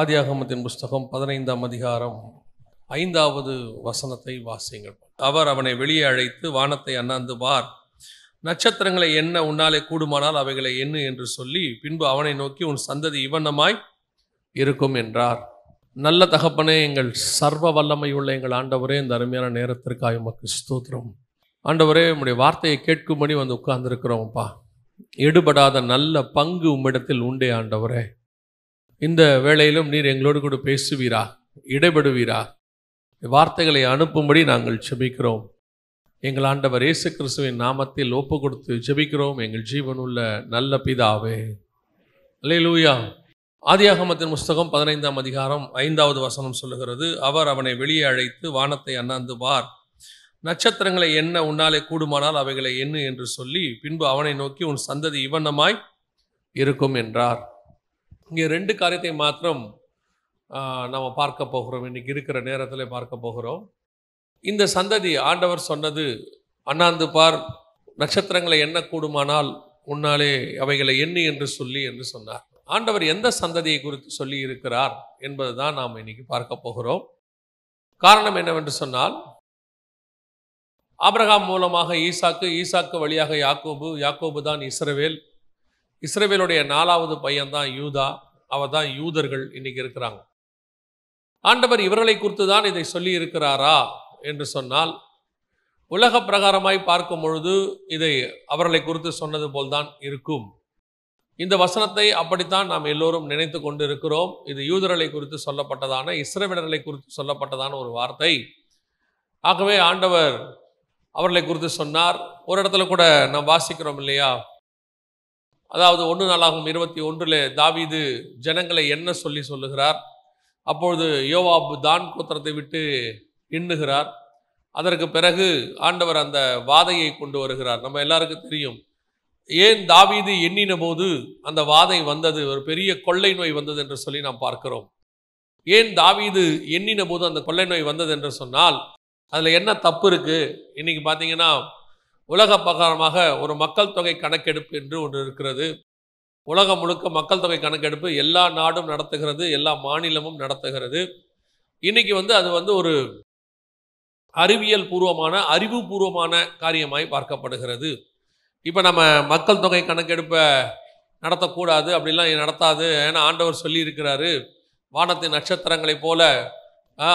ஆதியாகமத்தின் புஸ்தகம் பதினைந்தாம் அதிகாரம் ஐந்தாவது வசனத்தை வாசியுங்கள் அவர் அவனை வெளியே அழைத்து வானத்தை அண்ணாந்து வார் நட்சத்திரங்களை என்ன உன்னாலே கூடுமானால் அவைகளை எண்ணு என்று சொல்லி பின்பு அவனை நோக்கி உன் சந்ததி இவனமாய் இருக்கும் என்றார் நல்ல தகப்பனே எங்கள் சர்வ வல்லமை உள்ள எங்கள் ஆண்டவரே இந்த அருமையான நேரத்திற்காக உமக்கு ஸ்தோத்திரம் ஆண்டவரே உம்முடைய வார்த்தையை கேட்கும்படி வந்து உட்கார்ந்துருக்கிறோம்ப்பா எடுபடாத நல்ல பங்கு உம்மிடத்தில் உண்டே ஆண்டவரே இந்த வேளையிலும் நீர் எங்களோடு கூட பேசுவீரா இடைபடுவீரா வார்த்தைகளை அனுப்பும்படி நாங்கள் ஜபிக்கிறோம் எங்கள் ஆண்டவர் இயேசு கிறிஸ்துவின் நாமத்தில் ஒப்பு கொடுத்து ஜெபிக்கிறோம் எங்கள் ஜீவனுள்ள நல்ல பிதாவே அல்லே லூயா ஆதியாகமத்தின் புஸ்தகம் பதினைந்தாம் அதிகாரம் ஐந்தாவது வசனம் சொல்லுகிறது அவர் அவனை வெளியே அழைத்து வானத்தை அண்ணாந்து வார் நட்சத்திரங்களை என்ன உன்னாலே கூடுமானால் அவைகளை என்ன என்று சொல்லி பின்பு அவனை நோக்கி உன் சந்ததி இவனமாய் இருக்கும் என்றார் இங்கே ரெண்டு காரியத்தை மாத்திரம் நம்ம பார்க்க போகிறோம் இன்றைக்கி இருக்கிற நேரத்தில் பார்க்க போகிறோம் இந்த சந்ததி ஆண்டவர் சொன்னது அண்ணாந்து பார் நட்சத்திரங்களை என்ன கூடுமானால் உன்னாலே அவைகளை எண்ணு என்று சொல்லி என்று சொன்னார் ஆண்டவர் எந்த சந்ததியை குறித்து சொல்லி இருக்கிறார் என்பது தான் நாம் இன்னைக்கு பார்க்க போகிறோம் காரணம் என்னவென்று சொன்னால் ஆபிரகாம் மூலமாக ஈசாக்கு ஈசாக்கு வழியாக யாக்கோபு யாக்கோபு தான் இஸ்ரவேல் இஸ்ரேவேலுடைய நாலாவது பையன்தான் யூதா அவ தான் யூதர்கள் இன்னைக்கு இருக்கிறாங்க ஆண்டவர் இவர்களை குறித்து தான் இதை சொல்லி இருக்கிறாரா என்று சொன்னால் உலக பிரகாரமாய் பார்க்கும் பொழுது இதை அவர்களை குறித்து சொன்னது போல்தான் இருக்கும் இந்த வசனத்தை அப்படித்தான் நாம் எல்லோரும் நினைத்து கொண்டு இருக்கிறோம் இது யூதர்களை குறித்து சொல்லப்பட்டதான இஸ்ரேவினர்களை குறித்து சொல்லப்பட்டதான ஒரு வார்த்தை ஆகவே ஆண்டவர் அவர்களை குறித்து சொன்னார் ஒரு இடத்துல கூட நாம் வாசிக்கிறோம் இல்லையா அதாவது ஒன்று நாளாகும் இருபத்தி ஒன்றில் தாவீது ஜனங்களை என்ன சொல்லி சொல்லுகிறார் அப்பொழுது யோவாப் தான் கோத்திரத்தை விட்டு எண்ணுகிறார் அதற்கு பிறகு ஆண்டவர் அந்த வாதையை கொண்டு வருகிறார் நம்ம எல்லாருக்கும் தெரியும் ஏன் தாவீது எண்ணின போது அந்த வாதை வந்தது ஒரு பெரிய கொள்ளை நோய் வந்தது என்று சொல்லி நாம் பார்க்கிறோம் ஏன் தாவீது எண்ணின போது அந்த கொள்ளை நோய் வந்தது என்று சொன்னால் அதில் என்ன தப்பு இருக்குது இன்றைக்கி பார்த்தீங்கன்னா உலக பிரகாரமாக ஒரு மக்கள் தொகை கணக்கெடுப்பு என்று ஒன்று இருக்கிறது உலகம் முழுக்க மக்கள் தொகை கணக்கெடுப்பு எல்லா நாடும் நடத்துகிறது எல்லா மாநிலமும் நடத்துகிறது இன்றைக்கி வந்து அது வந்து ஒரு அறிவியல் பூர்வமான அறிவுபூர்வமான காரியமாய் பார்க்கப்படுகிறது இப்போ நம்ம மக்கள் தொகை கணக்கெடுப்பை நடத்தக்கூடாது அப்படிலாம் நடத்தாது ஏன்னா ஆண்டவர் சொல்லியிருக்கிறாரு வானத்தின் நட்சத்திரங்களைப் போல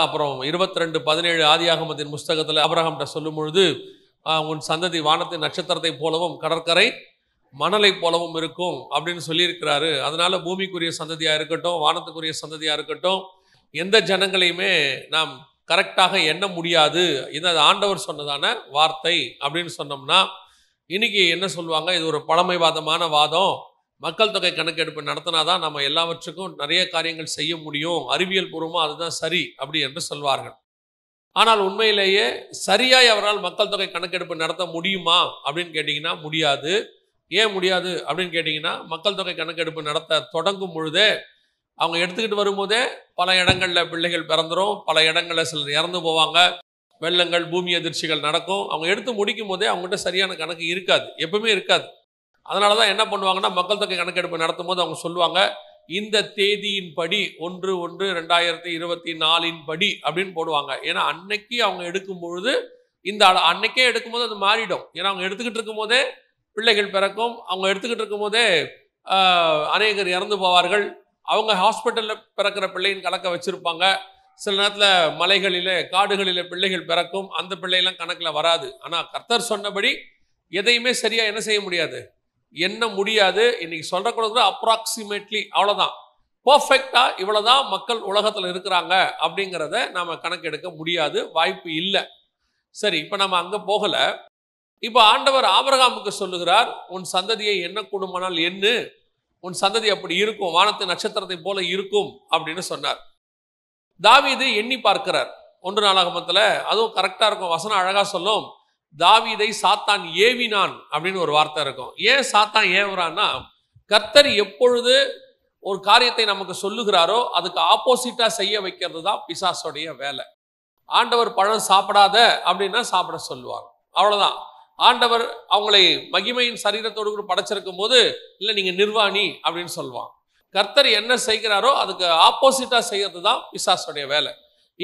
அப்புறம் இருபத்தி ரெண்டு பதினேழு ஆதியாகமத்தின் புஸ்தகத்தில் அபரகம்கிட்ட சொல்லும் பொழுது உன் சந்ததி வானத்தை நட்சத்திரத்தை போலவும் கடற்கரை மணலை போலவும் இருக்கும் அப்படின்னு சொல்லியிருக்கிறாரு அதனால பூமிக்குரிய சந்ததியாக இருக்கட்டும் வானத்துக்குரிய சந்ததியாக இருக்கட்டும் எந்த ஜனங்களையுமே நாம் கரெக்டாக எண்ண முடியாது இது அது ஆண்டவர் சொன்னதான வார்த்தை அப்படின்னு சொன்னோம்னா இன்னைக்கு என்ன சொல்லுவாங்க இது ஒரு பழமைவாதமான வாதம் மக்கள் தொகை கணக்கெடுப்பு நடத்தினா தான் நம்ம எல்லாவற்றுக்கும் நிறைய காரியங்கள் செய்ய முடியும் அறிவியல் பூர்வமாக அதுதான் சரி அப்படி என்று சொல்வார்கள் ஆனால் உண்மையிலேயே சரியாய் அவரால் மக்கள் தொகை கணக்கெடுப்பு நடத்த முடியுமா அப்படின்னு கேட்டிங்கன்னா முடியாது ஏன் முடியாது அப்படின்னு கேட்டிங்கன்னா மக்கள் தொகை கணக்கெடுப்பு நடத்த தொடங்கும் பொழுதே அவங்க எடுத்துக்கிட்டு வரும்போதே பல இடங்களில் பிள்ளைகள் பிறந்துடும் பல இடங்களில் சிலர் இறந்து போவாங்க வெள்ளங்கள் பூமி அதிர்ச்சிகள் நடக்கும் அவங்க எடுத்து முடிக்கும் போதே அவங்ககிட்ட சரியான கணக்கு இருக்காது எப்பவுமே இருக்காது அதனால தான் என்ன பண்ணுவாங்கன்னா மக்கள் தொகை கணக்கெடுப்பு நடத்தும் போது அவங்க சொல்லுவாங்க இந்த தேதியின்படி ஒன்று ஒன்று ரெண்டாயிரத்தி இருபத்தி நாலின் படி அப்படின்னு போடுவாங்க ஏன்னா அன்னைக்கு அவங்க எடுக்கும் பொழுது இந்த அன்னைக்கே போது அது மாறிடும் ஏன்னா அவங்க எடுத்துக்கிட்டு இருக்கும் போதே பிள்ளைகள் பிறக்கும் அவங்க எடுத்துக்கிட்டு இருக்கும் போதே அநேகர் இறந்து போவார்கள் அவங்க ஹாஸ்பிட்டலில் பிறக்கிற பிள்ளையின் கலக்க வச்சுருப்பாங்க சில நேரத்தில் மலைகளில் காடுகளில் பிள்ளைகள் பிறக்கும் அந்த பிள்ளையெல்லாம் கணக்கில் வராது ஆனால் கர்த்தர் சொன்னபடி எதையுமே சரியாக என்ன செய்ய முடியாது என்ன முடியாது இன்னைக்கு சொல்கிறக்கூடாது அப்ராக்சிமேட்லி அவ்வளோதான் பர்ஃபெக்டாக இவ்வளோதான் மக்கள் உலகத்தில் இருக்கிறாங்க அப்படிங்கிறத நாம் கணக்கெடுக்க முடியாது வாய்ப்பு இல்லை சரி இப்போ நம்ம அங்கே போகலை இப்போ ஆண்டவர் ஆபரகாமுக்கு சொல்லுகிறார் உன் சந்ததியை என்ன கூடுமானால் என்ன உன் சந்ததி அப்படி இருக்கும் வானத்து நட்சத்திரத்தை போல இருக்கும் அப்படின்னு சொன்னார் தாவி இது எண்ணி பார்க்கிறார் ஒன்று நாளாகமத்தில் அதுவும் கரெக்டாக இருக்கும் வசனம் அழகாக சொல்லும் தாவிதை சாத்தான் ஏவினான் அப்படின்னு ஒரு வார்த்தை இருக்கும் ஏன் சாத்தான் ஏவுறான்னா கர்த்தர் எப்பொழுது ஒரு காரியத்தை நமக்கு சொல்லுகிறாரோ அதுக்கு ஆப்போசிட்டாக செய்ய வைக்கிறது தான் பிசாசோடைய வேலை ஆண்டவர் பழம் சாப்பிடாத அப்படின்னா சாப்பிட சொல்லுவார் அவ்வளோதான் ஆண்டவர் அவங்களை மகிமையின் சரீரத்தோடு கூட படைச்சிருக்கும் போது இல்லை நீங்கள் நிர்வாணி அப்படின்னு சொல்லுவான் கர்த்தர் என்ன செய்கிறாரோ அதுக்கு ஆப்போசிட்டாக செய்கிறது தான் பிசாசுடைய வேலை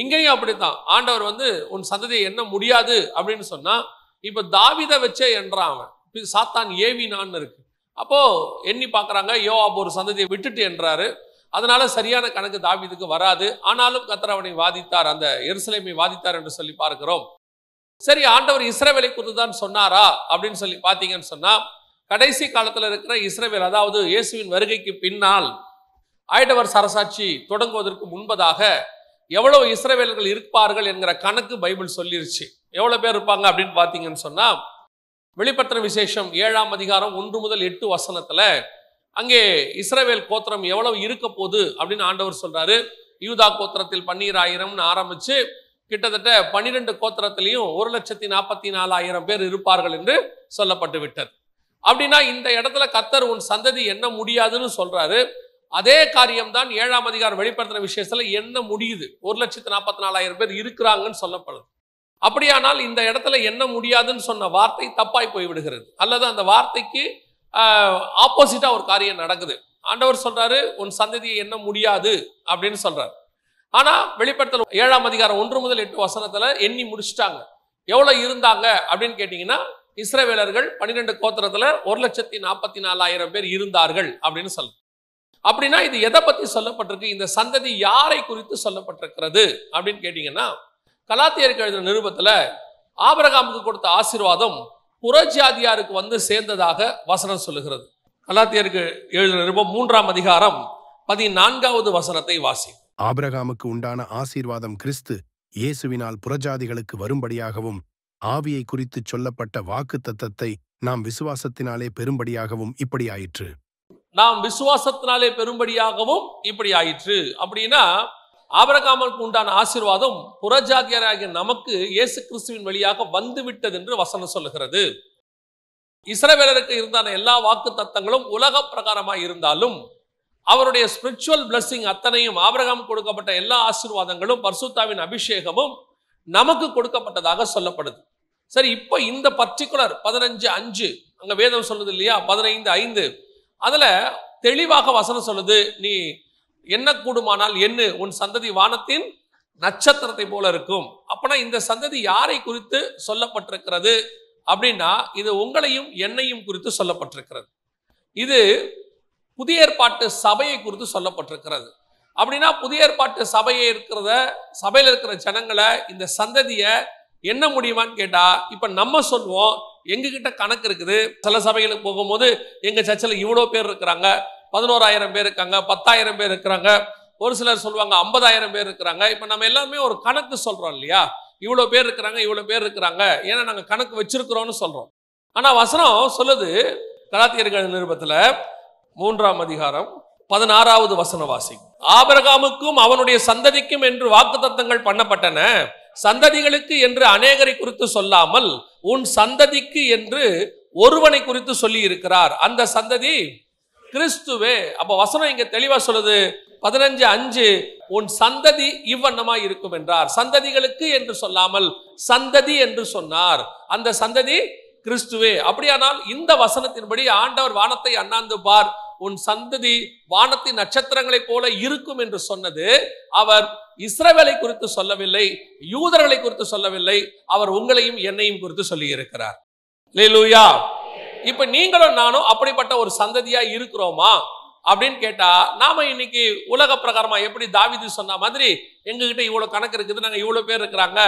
இங்கேயும் அப்படித்தான் ஆண்டவர் வந்து உன் சந்ததியை என்ன முடியாது அப்படின்னு சொன்னால் இப்போ தாவித வச்சே என்றான் அவன் சாத்தான் ஏவினான்னு இருக்கு அப்போ எண்ணி பார்க்குறாங்க யோ அப்போ ஒரு சந்ததியை விட்டுட்டு என்றாரு அதனால சரியான கணக்கு தாவிதுக்கு வராது ஆனாலும் கத்தர் அவனை வாதித்தார் அந்த எருசலேமை வாதித்தார் என்று சொல்லி பார்க்கிறோம் சரி ஆண்டவர் இஸ்ரேவேலை குறித்து தான் சொன்னாரா அப்படின்னு சொல்லி பார்த்தீங்கன்னு சொன்னா கடைசி காலத்தில் இருக்கிற இஸ்ரேவேல் அதாவது இயேசுவின் வருகைக்கு பின்னால் ஆயிடவர் சரசாட்சி தொடங்குவதற்கு முன்பதாக எவ்வளவு இஸ்ரேவேலர்கள் இருப்பார்கள் என்கிற கணக்கு பைபிள் சொல்லிருச்சு எவ்வளோ பேர் இருப்பாங்க அப்படின்னு பார்த்தீங்கன்னு சொன்னால் வெளிப்பத்திர விசேஷம் ஏழாம் அதிகாரம் ஒன்று முதல் எட்டு வசனத்தில் அங்கே இஸ்ரேவேல் கோத்திரம் எவ்வளவு இருக்க போகுது அப்படின்னு ஆண்டவர் சொல்கிறாரு யூதா கோத்திரத்தில் பன்னீர் ஆயிரம்னு ஆரம்பித்து கிட்டத்தட்ட பன்னிரெண்டு கோத்திரத்திலையும் ஒரு லட்சத்தி நாற்பத்தி நாலாயிரம் பேர் இருப்பார்கள் என்று சொல்லப்பட்டு விட்டது அப்படின்னா இந்த இடத்துல கத்தர் உன் சந்ததி என்ன முடியாதுன்னு சொல்றாரு அதே காரியம்தான் ஏழாம் அதிகாரம் வெளிப்படுத்தின விஷயத்துல என்ன முடியுது ஒரு லட்சத்து நாற்பத்தி நாலாயிரம் பேர் இருக்கிறாங்கன்னு சொல்லப்படுது அப்படியானால் இந்த இடத்துல என்ன முடியாதுன்னு சொன்ன வார்த்தை தப்பாய் போய்விடுகிறது அல்லது அந்த வார்த்தைக்கு ஆப்போசிட்டாக ஒரு காரியம் நடக்குது ஆண்டவர் சொல்றாரு உன் சந்ததியை என்ன முடியாது அப்படின்னு சொல்றாரு ஆனா வெளிப்படுத்தல் ஏழாம் அதிகாரம் ஒன்று முதல் எட்டு வசனத்துல எண்ணி முடிச்சுட்டாங்க எவ்வளவு இருந்தாங்க அப்படின்னு கேட்டீங்கன்னா இஸ்ரேவேலர்கள் பன்னிரெண்டு கோத்திரத்துல ஒரு லட்சத்தி நாற்பத்தி நாலாயிரம் பேர் இருந்தார்கள் அப்படின்னு சொல்ல அப்படின்னா இது எதை பத்தி சொல்லப்பட்டிருக்கு இந்த சந்ததி யாரை குறித்து சொல்லப்பட்டிருக்கிறது அப்படின்னு கேட்டீங்கன்னா கலாத்தியருக்கு எழுதின நிருபத்தில் ஆபரகாமுக்கு கொடுத்த ஆசீர்வாதம் புறஜாதியாருக்கு வந்து சேர்ந்ததாக வசனம் சொல்லுகிறது கலாத்தியருக்கு எழுதின நிருபம் மூன்றாம் அதிகாரம் பதினான்காவது வசனத்தை வாசி ஆபரகாமுக்கு உண்டான ஆசீர்வாதம் கிறிஸ்து இயேசுவினால் புறஜாதிகளுக்கு வரும்படியாகவும் ஆவியை குறித்து சொல்லப்பட்ட வாக்கு தத்தத்தை நாம் விசுவாசத்தினாலே பெரும்படியாகவும் இப்படி ஆயிற்று நாம் விசுவாசத்தினாலே பெரும்படியாகவும் இப்படி ஆயிற்று அப்படின்னா ஆபரகாமனுக்கு உண்டான ஆசீர்வாதம் புறஜாதியராகிய நமக்கு இயேசு கிறிஸ்துவின் வழியாக வந்துவிட்டது என்று வசனம் சொல்லுகிறது இஸ்ரவேலருக்கு இருந்தான எல்லா வாக்கு தத்தங்களும் உலக பிரகாரமாக இருந்தாலும் அவருடைய ஸ்பிரிச்சுவல் பிளஸ்ஸிங் அத்தனையும் ஆபரகம் கொடுக்கப்பட்ட எல்லா ஆசீர்வாதங்களும் பர்சுத்தாவின் அபிஷேகமும் நமக்கு கொடுக்கப்பட்டதாக சொல்லப்படுது சரி இப்போ இந்த பர்டிகுலர் பதினஞ்சு அஞ்சு அங்கே வேதம் சொல்லுது இல்லையா பதினைந்து ஐந்து அதில் தெளிவாக வசனம் சொல்லுது நீ என்ன கூடுமானால் என்ன உன் சந்ததி வானத்தின் நட்சத்திரத்தை போல இருக்கும் அப்படின்னா இந்த சந்ததி யாரை குறித்து சொல்லப்பட்டிருக்கிறது அப்படின்னா இது உங்களையும் என்னையும் குறித்து சொல்லப்பட்டிருக்கிறது இது புதிய ஏற்பாட்டு சபையை குறித்து சொல்லப்பட்டிருக்கிறது அப்படின்னா புதிய ஏற்பாட்டு சபையை இருக்கிறத சபையில் இருக்கிற ஜனங்களை இந்த சந்ததியை என்ன முடியுமான்னு கேட்டா இப்ப நம்ம சொல்லுவோம் எங்ககிட்ட கணக்கு இருக்குது சில சபைகளுக்கு போகும்போது எங்க சர்ச்சில் இவ்வளோ பேர் இருக்கிறாங்க பதினோராயிரம் பேர் இருக்காங்க பத்தாயிரம் பேர் இருக்கிறாங்க ஒரு சிலர் சொல்லுவாங்க ஐம்பதாயிரம் பேர் இருக்கிறாங்க இப்போ நம்ம எல்லாருமே ஒரு கணக்கு சொல்கிறோம் இல்லையா இவ்வளோ பேர் இருக்கிறாங்க இவ்வளோ பேர் இருக்கிறாங்க ஏன்னா நாங்கள் கணக்கு வச்சிருக்கிறோம்னு சொல்கிறோம் ஆனால் வசனம் சொல்லுது கலாத்தியர்கள் நிருபத்தில் மூன்றாம் அதிகாரம் பதினாறாவது வசன வாசி ஆபரகாமுக்கும் அவனுடைய சந்ததிக்கும் என்று வாக்கு தத்தங்கள் பண்ணப்பட்டன சந்ததிகளுக்கு என்று அநேகரை குறித்து சொல்லாமல் உன் சந்ததிக்கு என்று ஒருவனை குறித்து சொல்லி இருக்கிறார் அந்த சந்ததி கிறிஸ்துவே அப்போ வசனம் இங்கே தெளிவாக சொல்லுது பதினஞ்சு அஞ்சு உன் சந்ததி இவ்வண்ணமா இருக்கும் என்றார் சந்ததிகளுக்கு என்று சொல்லாமல் சந்ததி என்று சொன்னார் அந்த சந்ததி கிறிஸ்துவே அப்படியானால் இந்த வசனத்தின்படி ஆண்டவர் வானத்தை அண்ணாந்து பார் உன் சந்ததி வானத்தின் நட்சத்திரங்களைப் போல இருக்கும் என்று சொன்னது அவர் இஸ்ரவேலை குறித்து சொல்லவில்லை யூதர்களை குறித்து சொல்லவில்லை அவர் உங்களையும் என்னையும் குறித்து சொல்லி இருக்கிறார் இப்ப நீங்களும் நானும் அப்படிப்பட்ட ஒரு சந்ததியா இருக்கிறோமா அப்படின்னு கேட்டா நாம இன்னைக்கு உலக பிரகாரமா எப்படி தாவிது சொன்ன மாதிரி எங்ககிட்ட இவ்வளவு கணக்கு இருக்குது நாங்க இவ்வளவு பேர் இருக்கிறாங்க